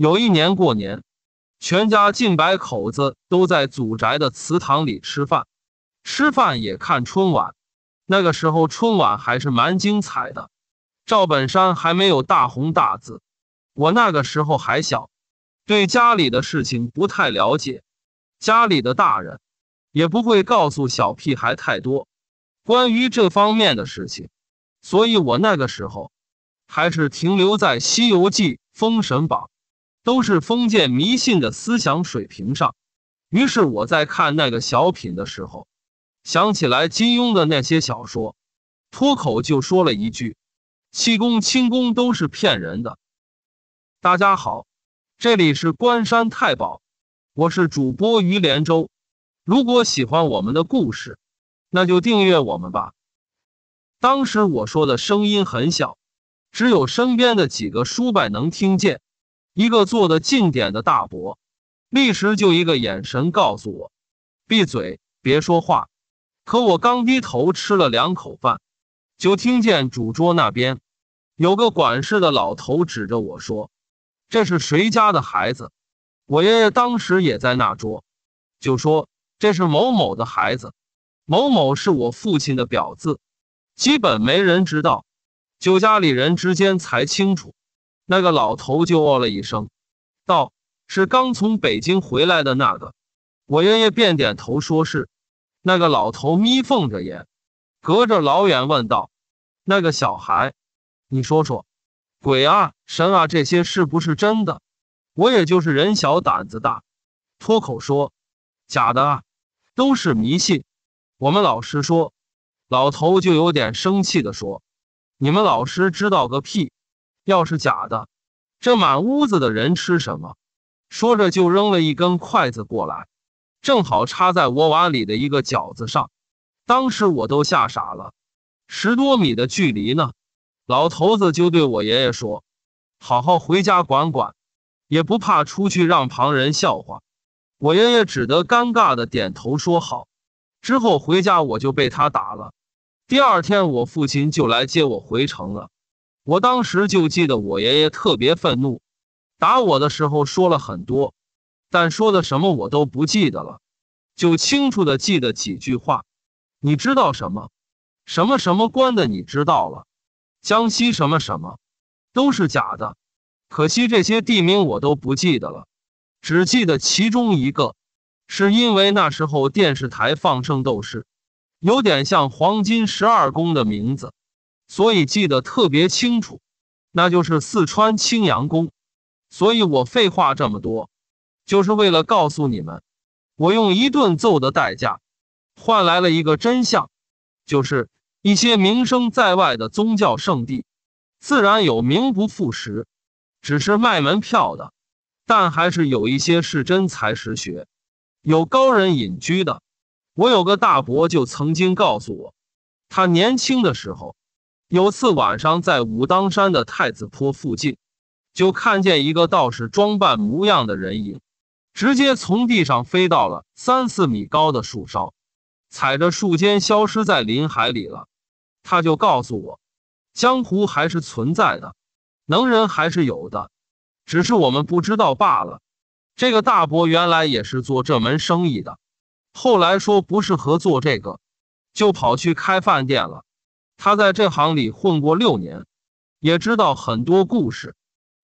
有一年过年，全家近百口子都在祖宅的祠堂里吃饭，吃饭也看春晚。那个时候春晚还是蛮精彩的，赵本山还没有大红大紫。我那个时候还小，对家里的事情不太了解，家里的大人也不会告诉小屁孩太多关于这方面的事情，所以我那个时候还是停留在《西游记》《封神榜》。都是封建迷信的思想水平上，于是我在看那个小品的时候，想起来金庸的那些小说，脱口就说了一句：“气功、轻功都是骗人的。”大家好，这里是关山太保，我是主播于连州。如果喜欢我们的故事，那就订阅我们吧。当时我说的声音很小，只有身边的几个书伯能听见。一个坐得近点的大伯，立时就一个眼神告诉我：“闭嘴，别说话。”可我刚低头吃了两口饭，就听见主桌那边有个管事的老头指着我说：“这是谁家的孩子？”我爷爷当时也在那桌，就说：“这是某某的孩子，某某是我父亲的表字，基本没人知道，就家里人之间才清楚。”那个老头就哦了一声，道：“是刚从北京回来的那个。”我爷爷便点头说是。那个老头眯缝着眼，隔着老远问道：“那个小孩，你说说，鬼啊神啊这些是不是真的？”我也就是人小胆子大，脱口说：“假的啊，都是迷信。”我们老师说，老头就有点生气的说：“你们老师知道个屁。”要是假的，这满屋子的人吃什么？说着就扔了一根筷子过来，正好插在我碗里的一个饺子上。当时我都吓傻了，十多米的距离呢。老头子就对我爷爷说：“好好回家管管，也不怕出去让旁人笑话。”我爷爷只得尴尬的点头说好。之后回家我就被他打了。第二天我父亲就来接我回城了。我当时就记得我爷爷特别愤怒，打我的时候说了很多，但说的什么我都不记得了，就清楚的记得几句话。你知道什么？什么什么关的你知道了？江西什么什么，都是假的。可惜这些地名我都不记得了，只记得其中一个，是因为那时候电视台放《圣斗士》，有点像黄金十二宫的名字。所以记得特别清楚，那就是四川青羊宫。所以我废话这么多，就是为了告诉你们，我用一顿揍的代价，换来了一个真相，就是一些名声在外的宗教圣地，自然有名不副实，只是卖门票的，但还是有一些是真才实学，有高人隐居的。我有个大伯就曾经告诉我，他年轻的时候。有次晚上在武当山的太子坡附近，就看见一个道士装扮模样的人影，直接从地上飞到了三四米高的树梢，踩着树尖消失在林海里了。他就告诉我，江湖还是存在的，能人还是有的，只是我们不知道罢了。这个大伯原来也是做这门生意的，后来说不适合做这个，就跑去开饭店了。他在这行里混过六年，也知道很多故事，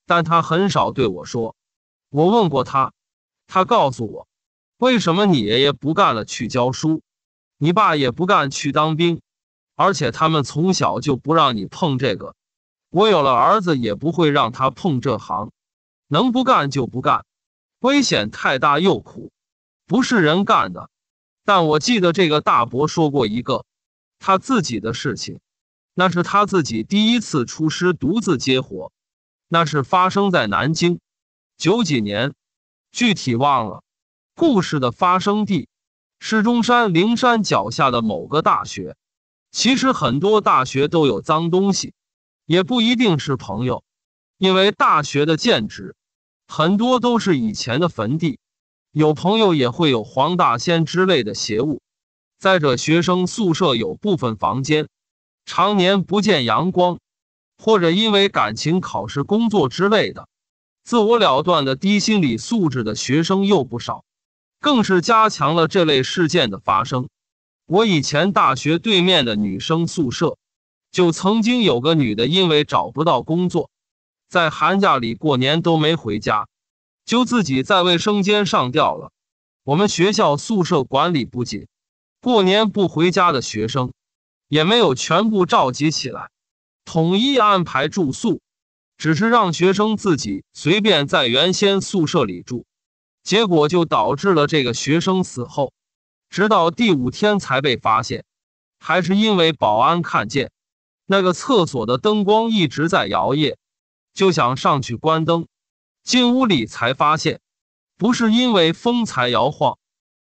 但他很少对我说。我问过他，他告诉我，为什么你爷爷不干了去教书，你爸也不干去当兵，而且他们从小就不让你碰这个。我有了儿子也不会让他碰这行，能不干就不干，危险太大又苦，不是人干的。但我记得这个大伯说过一个他自己的事情。那是他自己第一次出师独自接活，那是发生在南京，九几年，具体忘了。故事的发生地是中山陵山脚下的某个大学。其实很多大学都有脏东西，也不一定是朋友，因为大学的建址很多都是以前的坟地，有朋友也会有黄大仙之类的邪物。再者，学生宿舍有部分房间。常年不见阳光，或者因为感情、考试、工作之类的，自我了断的低心理素质的学生又不少，更是加强了这类事件的发生。我以前大学对面的女生宿舍，就曾经有个女的因为找不到工作，在寒假里过年都没回家，就自己在卫生间上吊了。我们学校宿舍管理不紧，过年不回家的学生。也没有全部召集起来，统一安排住宿，只是让学生自己随便在原先宿舍里住。结果就导致了这个学生死后，直到第五天才被发现，还是因为保安看见那个厕所的灯光一直在摇曳，就想上去关灯，进屋里才发现，不是因为风才摇晃，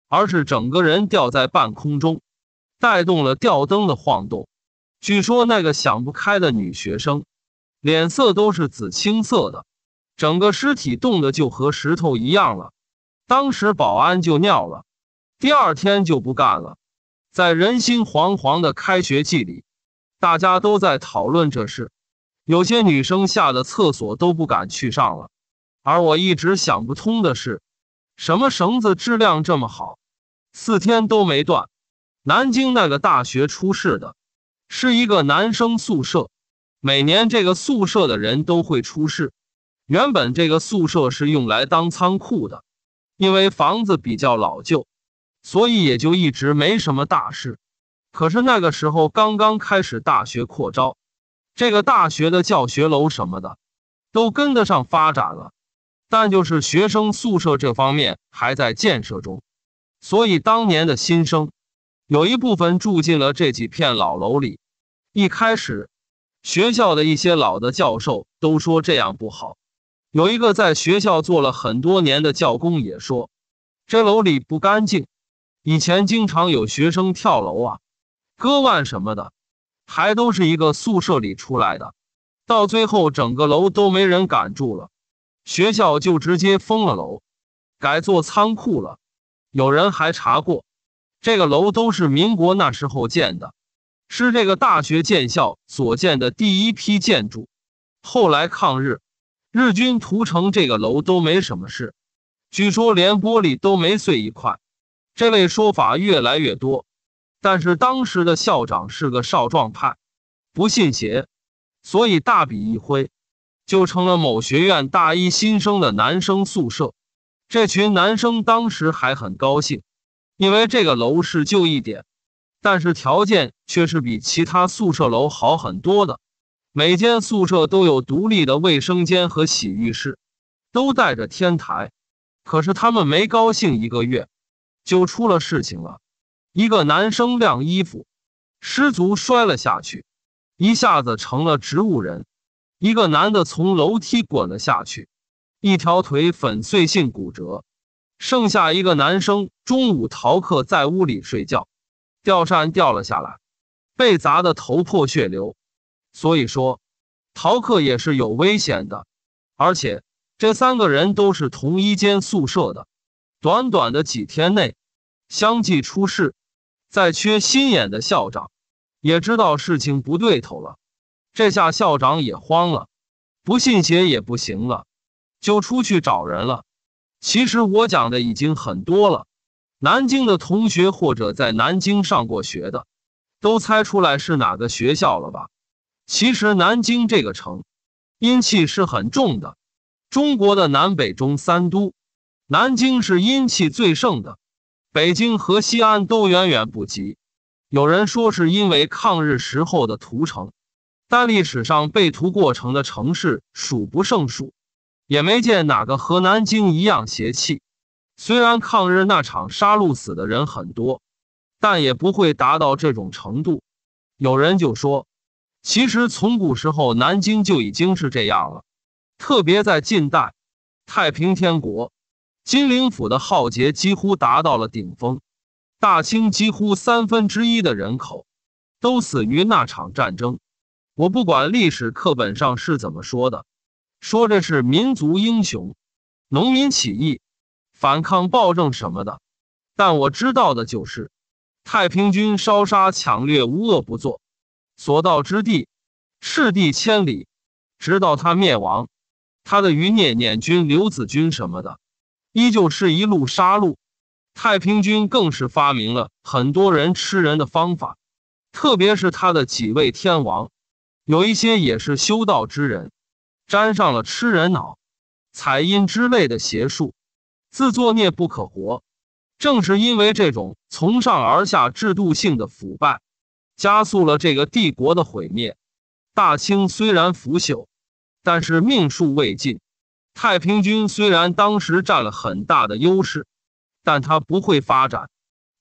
而是整个人掉在半空中。带动了吊灯的晃动，据说那个想不开的女学生，脸色都是紫青色的，整个尸体冻得就和石头一样了。当时保安就尿了，第二天就不干了。在人心惶惶的开学季里，大家都在讨论这事，有些女生吓得厕所都不敢去上了。而我一直想不通的是，什么绳子质量这么好，四天都没断。南京那个大学出事的，是一个男生宿舍。每年这个宿舍的人都会出事。原本这个宿舍是用来当仓库的，因为房子比较老旧，所以也就一直没什么大事。可是那个时候刚刚开始大学扩招，这个大学的教学楼什么的都跟得上发展了，但就是学生宿舍这方面还在建设中，所以当年的新生。有一部分住进了这几片老楼里。一开始，学校的一些老的教授都说这样不好。有一个在学校做了很多年的教工也说，这楼里不干净，以前经常有学生跳楼啊、割腕什么的，还都是一个宿舍里出来的。到最后，整个楼都没人敢住了，学校就直接封了楼，改做仓库了。有人还查过。这个楼都是民国那时候建的，是这个大学建校所建的第一批建筑。后来抗日，日军屠城，这个楼都没什么事，据说连玻璃都没碎一块。这类说法越来越多，但是当时的校长是个少壮派，不信邪，所以大笔一挥，就成了某学院大一新生的男生宿舍。这群男生当时还很高兴。因为这个楼是旧一点，但是条件却是比其他宿舍楼好很多的。每间宿舍都有独立的卫生间和洗浴室，都带着天台。可是他们没高兴一个月，就出了事情了。一个男生晾衣服，失足摔了下去，一下子成了植物人。一个男的从楼梯滚了下去，一条腿粉碎性骨折。剩下一个男生中午逃课在屋里睡觉，吊扇掉了下来，被砸得头破血流。所以说，逃课也是有危险的。而且这三个人都是同一间宿舍的，短短的几天内，相继出事。再缺心眼的校长，也知道事情不对头了。这下校长也慌了，不信邪也不行了，就出去找人了。其实我讲的已经很多了，南京的同学或者在南京上过学的，都猜出来是哪个学校了吧？其实南京这个城，阴气是很重的。中国的南北中三都，南京是阴气最盛的，北京和西安都远远不及。有人说是因为抗日时候的屠城，但历史上被屠过城的城市数不胜数。也没见哪个和南京一样邪气。虽然抗日那场杀戮死的人很多，但也不会达到这种程度。有人就说，其实从古时候南京就已经是这样了，特别在近代，太平天国、金陵府的浩劫几乎达到了顶峰，大清几乎三分之一的人口都死于那场战争。我不管历史课本上是怎么说的。说这是民族英雄，农民起义，反抗暴政什么的，但我知道的就是，太平军烧杀抢掠，无恶不作，所到之地，赤地千里，直到他灭亡，他的余孽捻军、刘子军什么的，依旧是一路杀戮，太平军更是发明了很多人吃人的方法，特别是他的几位天王，有一些也是修道之人。沾上了吃人脑、采阴之类的邪术，自作孽不可活。正是因为这种从上而下制度性的腐败，加速了这个帝国的毁灭。大清虽然腐朽，但是命数未尽。太平军虽然当时占了很大的优势，但他不会发展，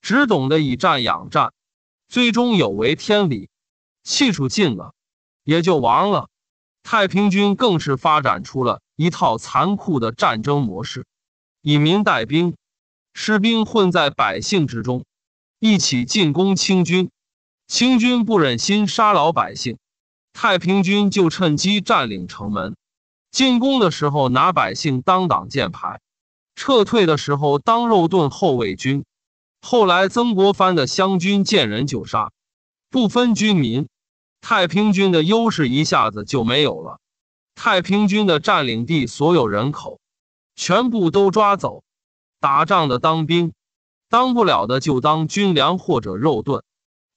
只懂得以战养战，最终有违天理，气数尽了，也就亡了。太平军更是发展出了一套残酷的战争模式，以民带兵，士兵混在百姓之中，一起进攻清军。清军不忍心杀老百姓，太平军就趁机占领城门。进攻的时候拿百姓当挡箭牌，撤退的时候当肉盾后卫军。后来，曾国藩的湘军见人就杀，不分军民。太平军的优势一下子就没有了，太平军的占领地所有人口，全部都抓走，打仗的当兵，当不了的就当军粮或者肉盾。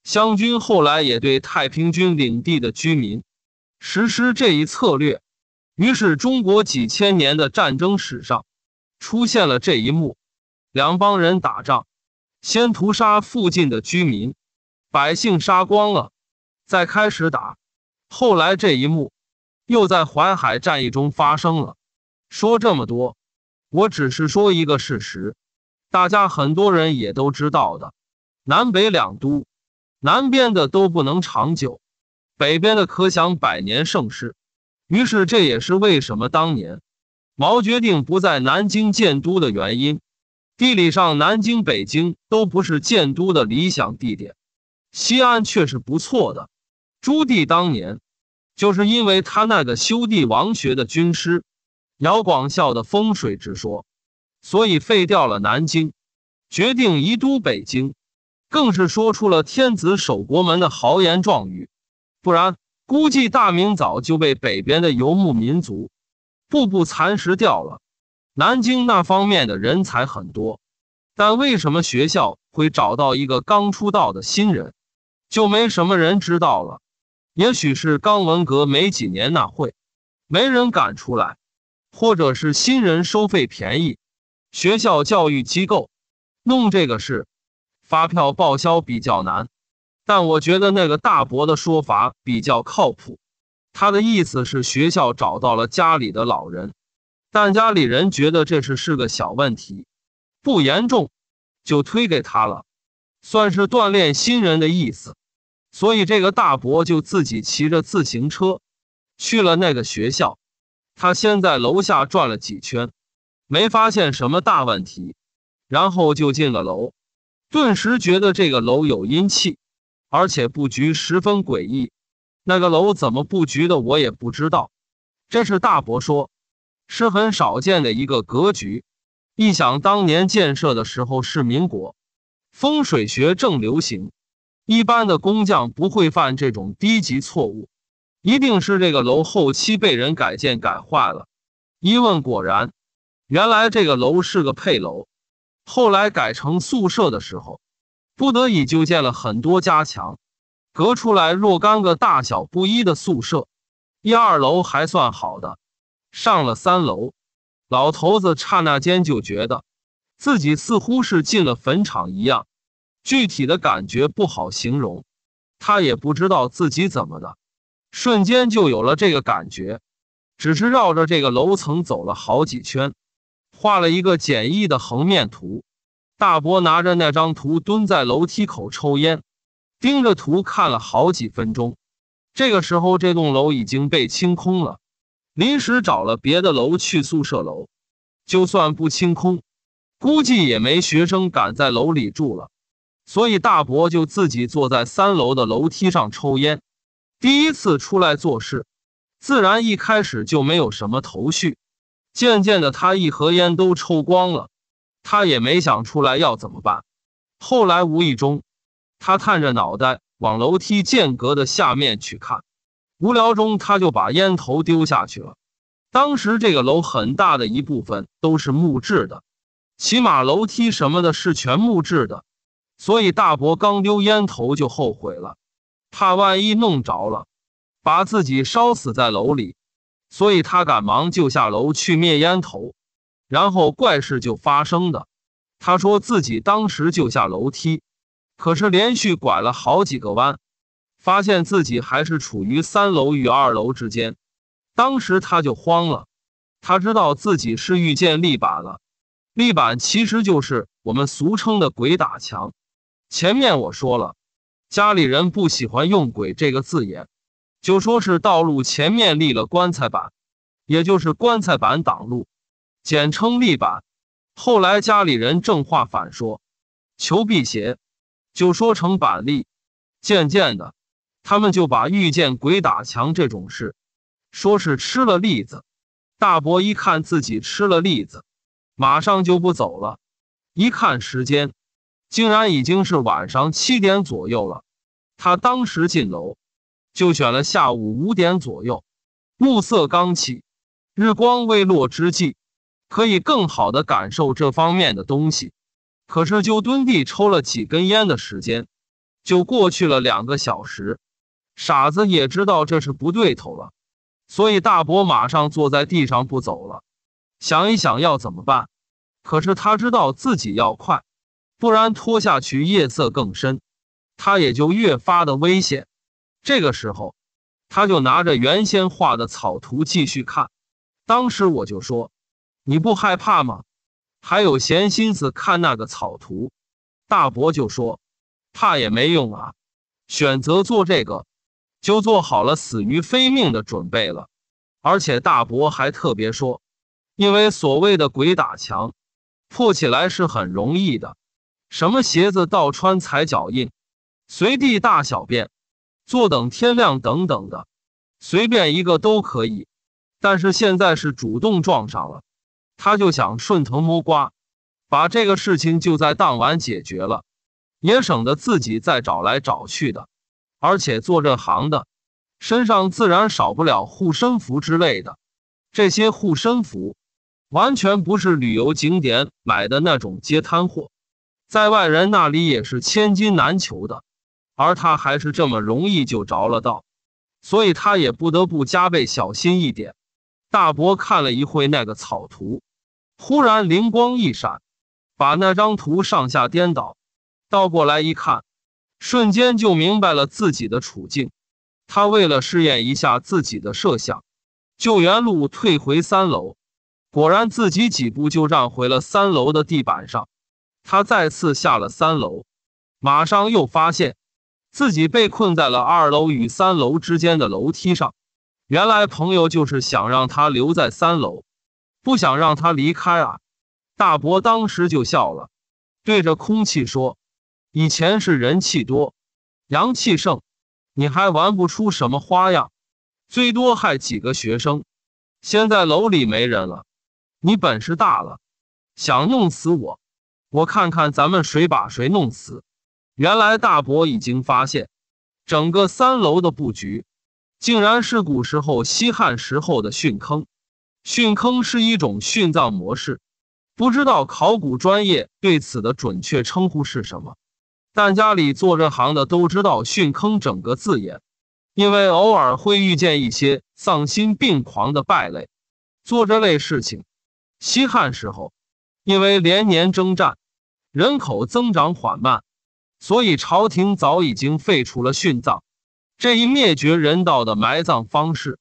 湘军后来也对太平军领地的居民实施这一策略，于是中国几千年的战争史上出现了这一幕：两帮人打仗，先屠杀附近的居民，百姓杀光了。再开始打，后来这一幕又在淮海战役中发生了。说这么多，我只是说一个事实，大家很多人也都知道的。南北两都，南边的都不能长久，北边的可想百年盛世。于是，这也是为什么当年毛决定不在南京建都的原因。地理上，南京、北京都不是建都的理想地点，西安却是不错的。朱棣当年就是因为他那个修帝王学的军师姚广孝的风水之说，所以废掉了南京，决定移都北京，更是说出了“天子守国门”的豪言壮语。不然，估计大明早就被北边的游牧民族步步蚕食掉了。南京那方面的人才很多，但为什么学校会找到一个刚出道的新人，就没什么人知道了。也许是刚文革没几年那会，没人敢出来，或者是新人收费便宜，学校教育机构弄这个事，发票报销比较难。但我觉得那个大伯的说法比较靠谱，他的意思是学校找到了家里的老人，但家里人觉得这事是个小问题，不严重，就推给他了，算是锻炼新人的意思。所以，这个大伯就自己骑着自行车，去了那个学校。他先在楼下转了几圈，没发现什么大问题，然后就进了楼。顿时觉得这个楼有阴气，而且布局十分诡异。那个楼怎么布局的，我也不知道。这是大伯说，是很少见的一个格局。一想当年建设的时候是民国，风水学正流行。一般的工匠不会犯这种低级错误，一定是这个楼后期被人改建改坏了。一问果然，原来这个楼是个配楼，后来改成宿舍的时候，不得已就建了很多加强，隔出来若干个大小不一的宿舍。一二楼还算好的，上了三楼，老头子刹那间就觉得自己似乎是进了坟场一样。具体的感觉不好形容，他也不知道自己怎么的，瞬间就有了这个感觉。只是绕着这个楼层走了好几圈，画了一个简易的横面图。大伯拿着那张图蹲在楼梯口抽烟，盯着图看了好几分钟。这个时候，这栋楼已经被清空了，临时找了别的楼去宿舍楼。就算不清空，估计也没学生敢在楼里住了。所以大伯就自己坐在三楼的楼梯上抽烟，第一次出来做事，自然一开始就没有什么头绪。渐渐的，他一盒烟都抽光了，他也没想出来要怎么办。后来无意中，他探着脑袋往楼梯间隔的下面去看，无聊中他就把烟头丢下去了。当时这个楼很大的一部分都是木质的，起码楼梯什么的是全木质的。所以大伯刚丢烟头就后悔了，怕万一弄着了，把自己烧死在楼里，所以他赶忙就下楼去灭烟头，然后怪事就发生的。他说自己当时就下楼梯，可是连续拐了好几个弯，发现自己还是处于三楼与二楼之间，当时他就慌了，他知道自己是遇见立板了，立板其实就是我们俗称的鬼打墙。前面我说了，家里人不喜欢用“鬼”这个字眼，就说是道路前面立了棺材板，也就是棺材板挡路，简称立板。后来家里人正话反说，求辟邪，就说成板栗。渐渐的，他们就把遇见鬼打墙这种事，说是吃了栗子。大伯一看自己吃了栗子，马上就不走了。一看时间。竟然已经是晚上七点左右了，他当时进楼，就选了下午五点左右，暮色刚起，日光未落之际，可以更好的感受这方面的东西。可是就蹲地抽了几根烟的时间，就过去了两个小时，傻子也知道这是不对头了，所以大伯马上坐在地上不走了，想一想要怎么办，可是他知道自己要快。不然拖下去，夜色更深，他也就越发的危险。这个时候，他就拿着原先画的草图继续看。当时我就说：“你不害怕吗？还有闲心思看那个草图？”大伯就说：“怕也没用啊，选择做这个，就做好了死于非命的准备了。”而且大伯还特别说：“因为所谓的鬼打墙，破起来是很容易的。”什么鞋子倒穿踩脚印，随地大小便，坐等天亮等等的，随便一个都可以。但是现在是主动撞上了，他就想顺藤摸瓜，把这个事情就在当晚解决了，也省得自己再找来找去的。而且做这行的，身上自然少不了护身符之类的。这些护身符完全不是旅游景点买的那种街摊货。在外人那里也是千金难求的，而他还是这么容易就着了道，所以他也不得不加倍小心一点。大伯看了一会那个草图，忽然灵光一闪，把那张图上下颠倒，倒过来一看，瞬间就明白了自己的处境。他为了试验一下自己的设想，就原路退回三楼，果然自己几步就站回了三楼的地板上。他再次下了三楼，马上又发现，自己被困在了二楼与三楼之间的楼梯上。原来朋友就是想让他留在三楼，不想让他离开啊！大伯当时就笑了，对着空气说：“以前是人气多，阳气盛，你还玩不出什么花样，最多害几个学生。现在楼里没人了，你本事大了，想弄死我。”我看看咱们谁把谁弄死。原来大伯已经发现，整个三楼的布局，竟然是古时候西汉时候的殉坑。殉坑是一种殉葬模式，不知道考古专业对此的准确称呼是什么，但家里做这行的都知道“殉坑”整个字眼，因为偶尔会遇见一些丧心病狂的败类做这类事情。西汉时候，因为连年征战。人口增长缓慢，所以朝廷早已经废除了殉葬，这一灭绝人道的埋葬方式。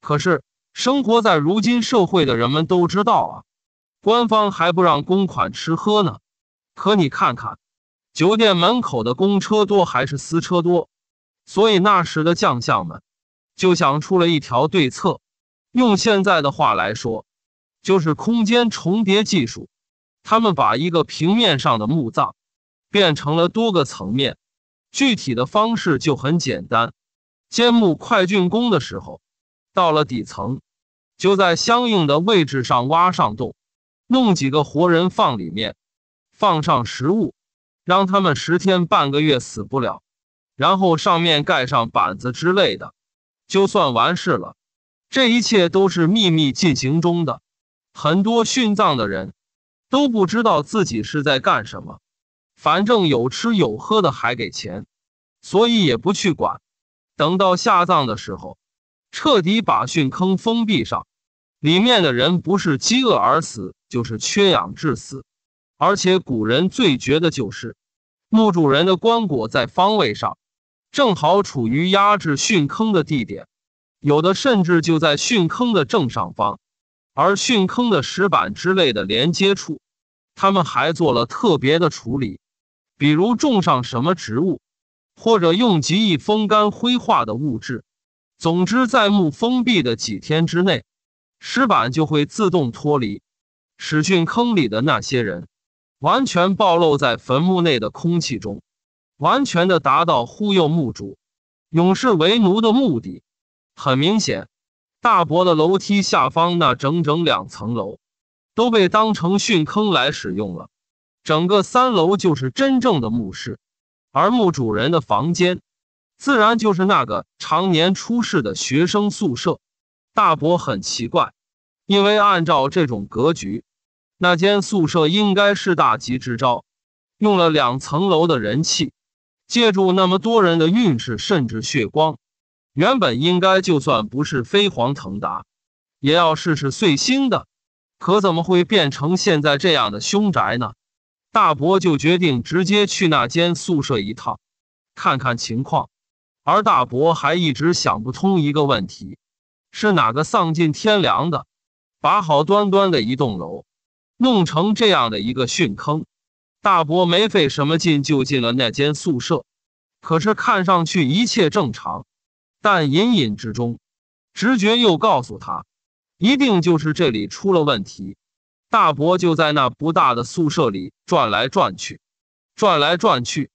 可是生活在如今社会的人们都知道啊，官方还不让公款吃喝呢。可你看看，酒店门口的公车多还是私车多？所以那时的将相们就想出了一条对策，用现在的话来说，就是空间重叠技术。他们把一个平面上的墓葬变成了多个层面，具体的方式就很简单：，建墓快竣工的时候，到了底层，就在相应的位置上挖上洞，弄几个活人放里面，放上食物，让他们十天半个月死不了，然后上面盖上板子之类的，就算完事了。这一切都是秘密进行中的，很多殉葬的人。都不知道自己是在干什么，反正有吃有喝的还给钱，所以也不去管。等到下葬的时候，彻底把殉坑封闭上，里面的人不是饥饿而死，就是缺氧致死。而且古人最绝的就是，墓主人的棺椁在方位上，正好处于压制殉坑的地点，有的甚至就在殉坑的正上方。而殉坑的石板之类的连接处，他们还做了特别的处理，比如种上什么植物，或者用极易风干灰化的物质。总之，在墓封闭的几天之内，石板就会自动脱离，使殉坑里的那些人完全暴露在坟墓内的空气中，完全的达到忽悠墓主永世为奴的目的。很明显。大伯的楼梯下方那整整两层楼，都被当成训坑来使用了。整个三楼就是真正的墓室，而墓主人的房间，自然就是那个常年出事的学生宿舍。大伯很奇怪，因为按照这种格局，那间宿舍应该是大吉之兆，用了两层楼的人气，借助那么多人的运势，甚至血光。原本应该就算不是飞黄腾达，也要试试碎星的，可怎么会变成现在这样的凶宅呢？大伯就决定直接去那间宿舍一趟，看看情况。而大伯还一直想不通一个问题：是哪个丧尽天良的，把好端端的一栋楼弄成这样的一个训坑？大伯没费什么劲就进了那间宿舍，可是看上去一切正常。但隐隐之中，直觉又告诉他，一定就是这里出了问题。大伯就在那不大的宿舍里转来转去，转来转去。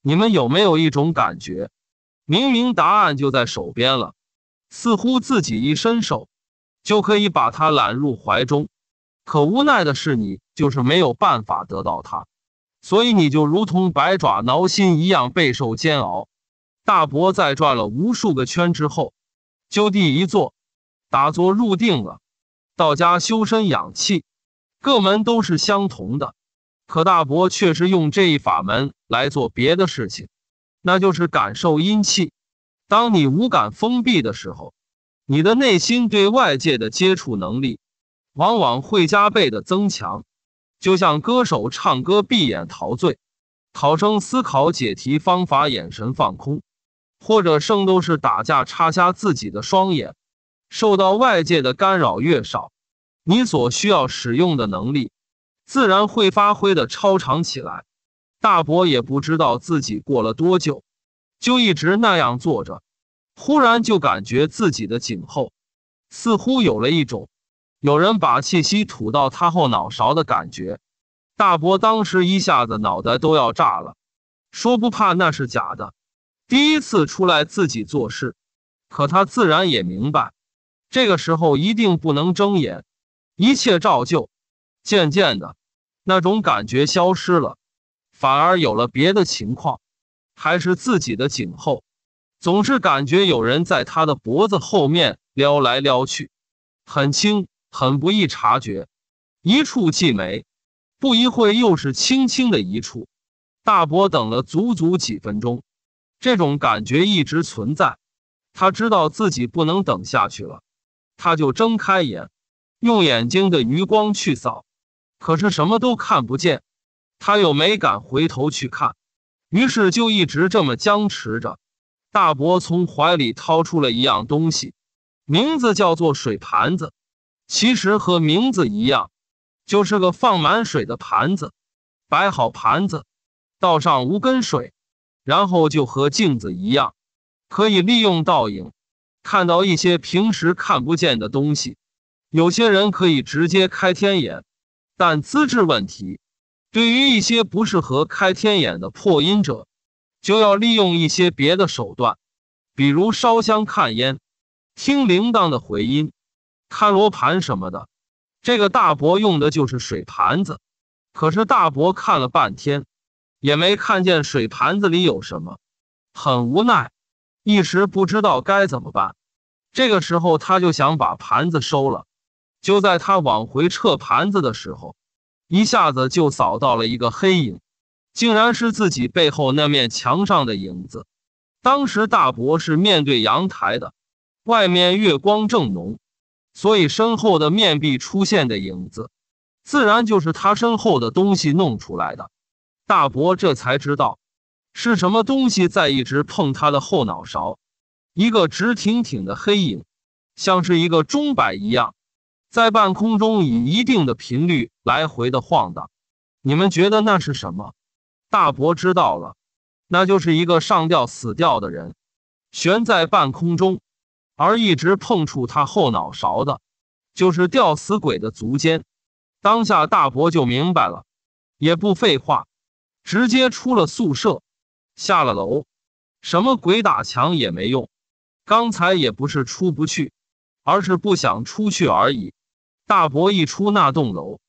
你们有没有一种感觉，明明答案就在手边了，似乎自己一伸手就可以把他揽入怀中，可无奈的是你就是没有办法得到他，所以你就如同百爪挠心一样备受煎熬。大伯在转了无数个圈之后，就地一坐，打坐入定了，道家修身养气。各门都是相同的，可大伯却是用这一法门来做别的事情，那就是感受阴气。当你五感封闭的时候，你的内心对外界的接触能力往往会加倍的增强。就像歌手唱歌闭眼陶醉，考生思考解题方法，眼神放空。或者圣斗士打架插瞎自己的双眼，受到外界的干扰越少，你所需要使用的能力，自然会发挥的超常起来。大伯也不知道自己过了多久，就一直那样坐着，忽然就感觉自己的颈后，似乎有了一种，有人把气息吐到他后脑勺的感觉。大伯当时一下子脑袋都要炸了，说不怕那是假的。第一次出来自己做事，可他自然也明白，这个时候一定不能睁眼，一切照旧。渐渐的，那种感觉消失了，反而有了别的情况，还是自己的颈后，总是感觉有人在他的脖子后面撩来撩去，很轻，很不易察觉，一触即没。不一会，又是轻轻的一触。大伯等了足足几分钟。这种感觉一直存在，他知道自己不能等下去了，他就睁开眼，用眼睛的余光去扫，可是什么都看不见，他又没敢回头去看，于是就一直这么僵持着。大伯从怀里掏出了一样东西，名字叫做水盘子，其实和名字一样，就是个放满水的盘子。摆好盘子，倒上无根水。然后就和镜子一样，可以利用倒影看到一些平时看不见的东西。有些人可以直接开天眼，但资质问题，对于一些不适合开天眼的破音者，就要利用一些别的手段，比如烧香看烟、听铃铛的回音、看罗盘什么的。这个大伯用的就是水盘子，可是大伯看了半天。也没看见水盘子里有什么，很无奈，一时不知道该怎么办。这个时候，他就想把盘子收了。就在他往回撤盘子的时候，一下子就扫到了一个黑影，竟然是自己背后那面墙上的影子。当时大伯是面对阳台的，外面月光正浓，所以身后的面壁出现的影子，自然就是他身后的东西弄出来的。大伯这才知道，是什么东西在一直碰他的后脑勺，一个直挺挺的黑影，像是一个钟摆一样，在半空中以一定的频率来回的晃荡。你们觉得那是什么？大伯知道了，那就是一个上吊死掉的人，悬在半空中，而一直碰触他后脑勺的，就是吊死鬼的足尖。当下大伯就明白了，也不废话。直接出了宿舍，下了楼，什么鬼打墙也没用。刚才也不是出不去，而是不想出去而已。大伯一出那栋楼，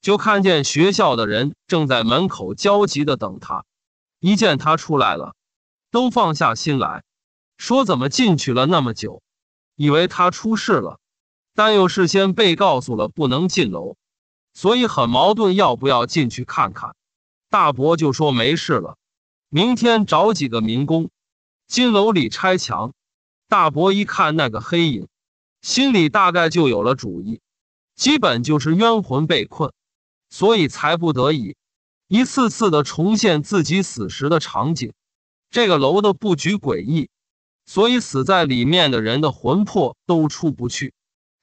就看见学校的人正在门口焦急的等他。一见他出来了，都放下心来，说怎么进去了那么久，以为他出事了，但又事先被告诉了不能进楼，所以很矛盾，要不要进去看看？大伯就说没事了，明天找几个民工，金楼里拆墙。大伯一看那个黑影，心里大概就有了主意，基本就是冤魂被困，所以才不得已一次次的重现自己死时的场景。这个楼的布局诡异，所以死在里面的人的魂魄都出不去。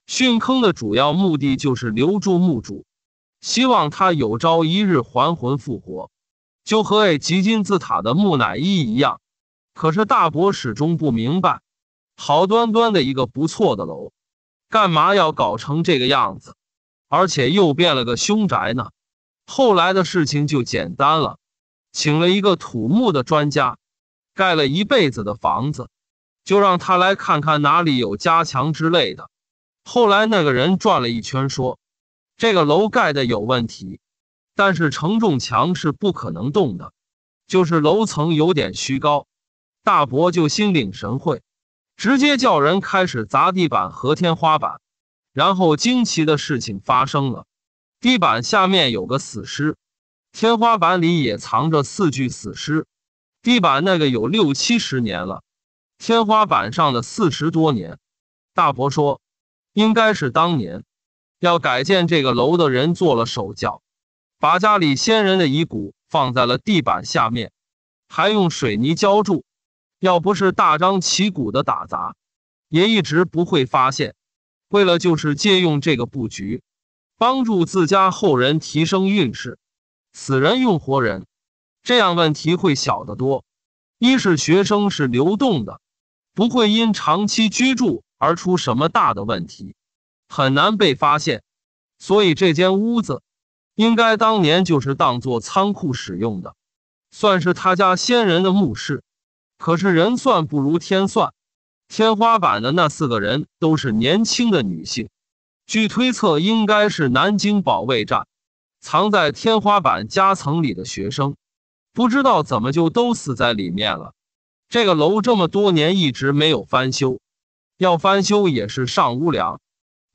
殉坑的主要目的就是留住墓主。希望他有朝一日还魂复活，就和诶吉金字塔的木乃伊一样。可是大伯始终不明白，好端端的一个不错的楼，干嘛要搞成这个样子，而且又变了个凶宅呢？后来的事情就简单了，请了一个土木的专家，盖了一辈子的房子，就让他来看看哪里有加强之类的。后来那个人转了一圈，说。这个楼盖的有问题，但是承重墙是不可能动的，就是楼层有点虚高。大伯就心领神会，直接叫人开始砸地板和天花板。然后惊奇的事情发生了，地板下面有个死尸，天花板里也藏着四具死尸。地板那个有六七十年了，天花板上的四十多年。大伯说，应该是当年。要改建这个楼的人做了手脚，把家里先人的遗骨放在了地板下面，还用水泥浇筑。要不是大张旗鼓的打砸，也一直不会发现。为了就是借用这个布局，帮助自家后人提升运势。死人用活人，这样问题会小得多。一是学生是流动的，不会因长期居住而出什么大的问题。很难被发现，所以这间屋子应该当年就是当做仓库使用的，算是他家先人的墓室。可是人算不如天算，天花板的那四个人都是年轻的女性，据推测应该是南京保卫战藏在天花板夹层里的学生，不知道怎么就都死在里面了。这个楼这么多年一直没有翻修，要翻修也是上屋梁。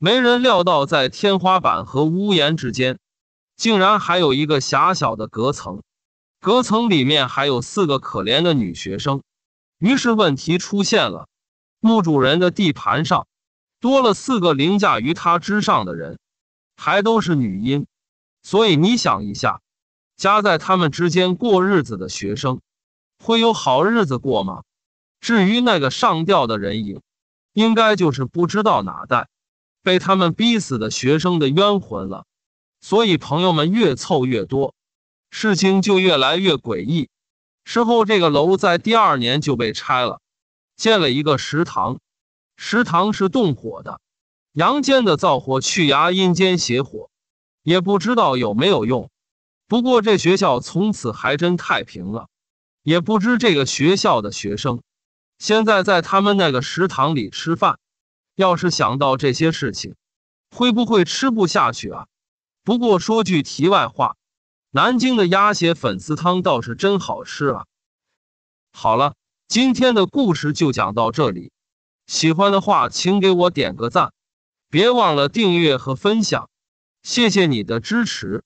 没人料到，在天花板和屋檐之间，竟然还有一个狭小的隔层，隔层里面还有四个可怜的女学生。于是问题出现了：墓主人的地盘上，多了四个凌驾于他之上的人，还都是女婴。所以你想一下，夹在他们之间过日子的学生，会有好日子过吗？至于那个上吊的人影，应该就是不知道哪代。被他们逼死的学生的冤魂了，所以朋友们越凑越多，事情就越来越诡异。事后这个楼在第二年就被拆了，建了一个食堂。食堂是动火的，阳间的灶火去牙，阴间邪火，也不知道有没有用。不过这学校从此还真太平了，也不知这个学校的学生现在在他们那个食堂里吃饭。要是想到这些事情，会不会吃不下去啊？不过说句题外话，南京的鸭血粉丝汤倒是真好吃啊。好了，今天的故事就讲到这里。喜欢的话，请给我点个赞，别忘了订阅和分享，谢谢你的支持。